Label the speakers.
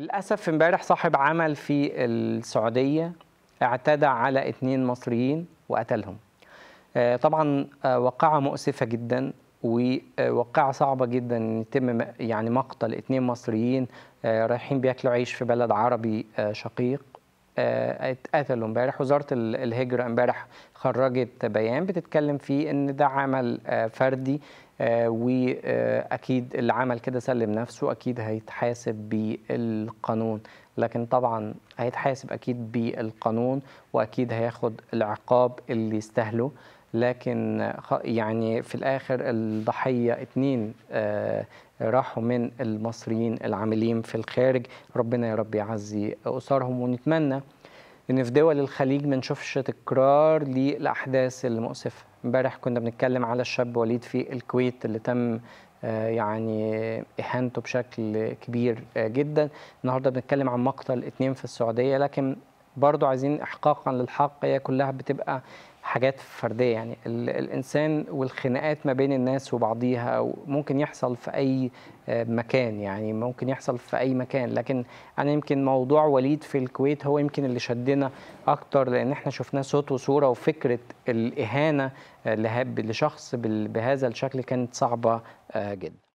Speaker 1: للأسف امبارح صاحب عمل في السعودية اعتدى على اثنين مصريين وقتلهم آه، طبعا آه، واقعة مؤسفة جدا ووقعة صعبة جدا ان يتم يعني مقتل اثنين مصريين آه، رايحين بياكلوا عيش في بلد عربي شقيق آه، اتقتلوا امبارح وزاره الهجره امبارح خرجت بيان بتتكلم فيه ان ده عمل آه، فردي آه، واكيد اللي عمل كده سلم نفسه اكيد هيتحاسب بالقانون لكن طبعا هيتحاسب اكيد بالقانون واكيد هياخد العقاب اللي يستاهله لكن يعني في الاخر الضحيه اتنين راحوا من المصريين العاملين في الخارج ربنا يا رب يعزي اسرهم ونتمنى ان في دول الخليج ما نشوفش تكرار للاحداث المؤسفه امبارح كنا بنتكلم على الشاب وليد في الكويت اللي تم آه، يعني اهانته بشكل كبير آه، جدا النهارده بنتكلم عن مقتل اتنين في السعوديه لكن برضو عايزين احقاقا للحق هي كلها بتبقى حاجات فرديه يعني الانسان والخناقات ما بين الناس وبعضيها ممكن يحصل في اي آه، مكان يعني ممكن يحصل في اي مكان لكن انا يمكن موضوع وليد في الكويت هو يمكن اللي شدنا اكتر لان احنا شفناه صوت وصوره وفكره الاهانه آه، لشخص بهذا الشكل كانت صعبه آه، جدا